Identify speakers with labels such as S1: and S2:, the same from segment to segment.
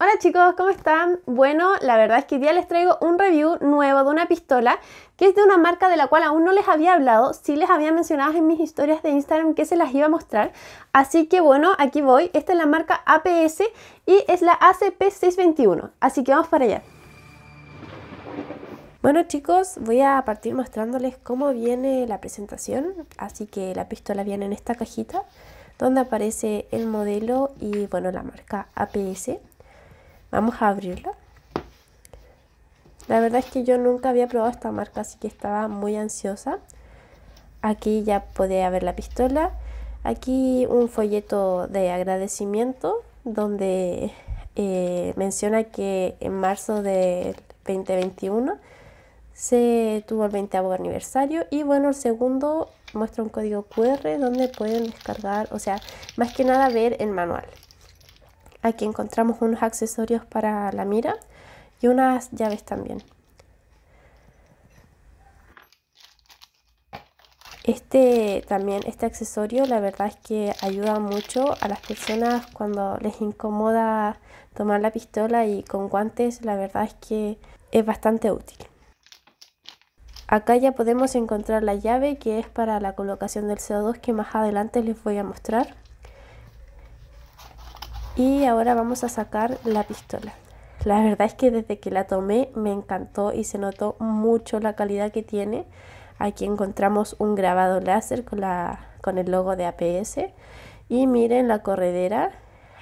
S1: Hola chicos, ¿cómo están? Bueno, la verdad es que hoy día les traigo un review nuevo de una pistola que es de una marca de la cual aún no les había hablado, sí les había mencionado en mis historias de Instagram que se las iba a mostrar, así que bueno, aquí voy, esta es la marca APS y es la ACP621, así que vamos para allá. Bueno chicos, voy a partir mostrándoles cómo viene la presentación, así que la pistola viene en esta cajita donde aparece el modelo y bueno la marca APS Vamos a abrirla, La verdad es que yo nunca había probado esta marca, así que estaba muy ansiosa. Aquí ya podía ver la pistola. Aquí un folleto de agradecimiento donde eh, menciona que en marzo del 2021 se tuvo el 20 aniversario y bueno, el segundo muestra un código QR donde pueden descargar, o sea, más que nada ver el manual. Aquí encontramos unos accesorios para la mira y unas llaves también. Este también, este accesorio la verdad es que ayuda mucho a las personas cuando les incomoda tomar la pistola y con guantes la verdad es que es bastante útil. Acá ya podemos encontrar la llave que es para la colocación del CO2 que más adelante les voy a mostrar. Y ahora vamos a sacar la pistola. La verdad es que desde que la tomé me encantó y se notó mucho la calidad que tiene. Aquí encontramos un grabado láser con, la, con el logo de APS. Y miren la corredera.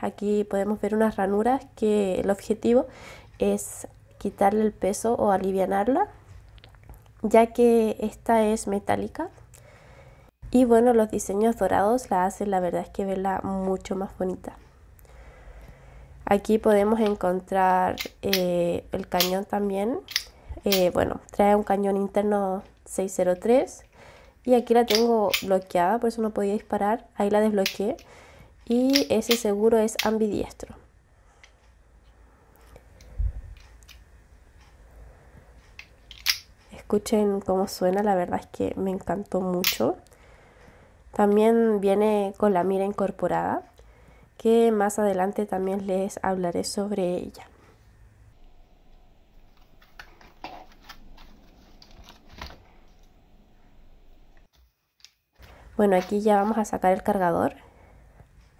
S1: Aquí podemos ver unas ranuras que el objetivo es quitarle el peso o aliviarla ya que esta es metálica y bueno los diseños dorados la hacen la verdad es que verla mucho más bonita Aquí podemos encontrar eh, el cañón también. Eh, bueno, trae un cañón interno 603 y aquí la tengo bloqueada, por eso no podía disparar. Ahí la desbloqueé y ese seguro es ambidiestro. Escuchen cómo suena, la verdad es que me encantó mucho. También viene con la mira incorporada que más adelante también les hablaré sobre ella. Bueno, aquí ya vamos a sacar el cargador.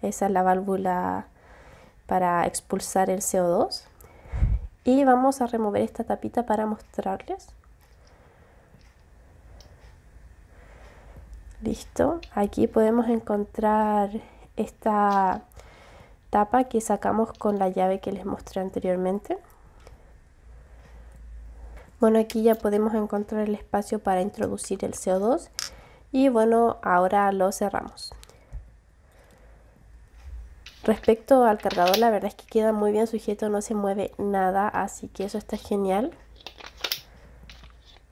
S1: Esa es la válvula para expulsar el CO2. Y vamos a remover esta tapita para mostrarles. Listo. Aquí podemos encontrar esta que sacamos con la llave que les mostré anteriormente. Bueno, aquí ya podemos encontrar el espacio para introducir el CO2 y bueno, ahora lo cerramos. Respecto al cargador, la verdad es que queda muy bien sujeto, no se mueve nada, así que eso está genial.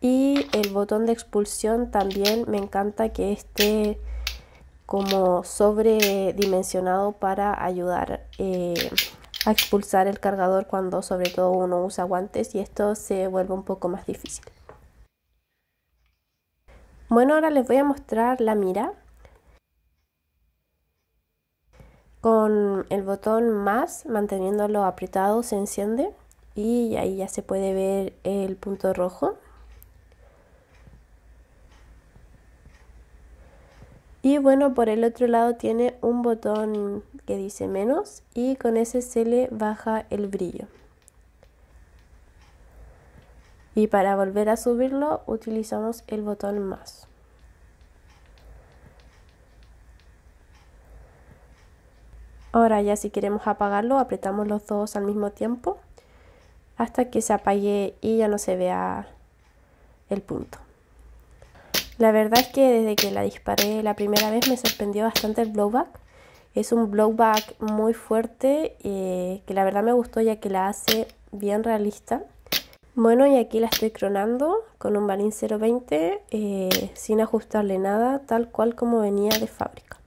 S1: Y el botón de expulsión también me encanta que esté como sobredimensionado para ayudar eh, a expulsar el cargador cuando sobre todo uno usa guantes y esto se vuelve un poco más difícil. Bueno, ahora les voy a mostrar la mira. Con el botón más, manteniéndolo apretado, se enciende y ahí ya se puede ver el punto rojo. Y bueno, por el otro lado tiene un botón que dice menos y con ese se le baja el brillo. Y para volver a subirlo utilizamos el botón más. Ahora ya si queremos apagarlo apretamos los dos al mismo tiempo hasta que se apague y ya no se vea el punto. La verdad es que desde que la disparé la primera vez me sorprendió bastante el blowback. Es un blowback muy fuerte eh, que la verdad me gustó ya que la hace bien realista. Bueno y aquí la estoy cronando con un balín 020 eh, sin ajustarle nada tal cual como venía de fábrica.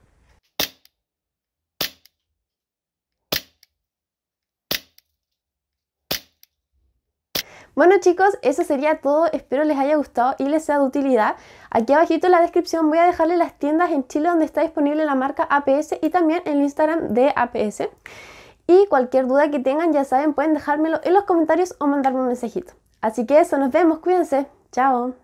S1: Bueno chicos, eso sería todo, espero les haya gustado y les sea de utilidad. Aquí abajito en la descripción voy a dejarle las tiendas en Chile donde está disponible la marca APS y también el Instagram de APS. Y cualquier duda que tengan, ya saben, pueden dejármelo en los comentarios o mandarme un mensajito. Así que eso, nos vemos, cuídense, chao.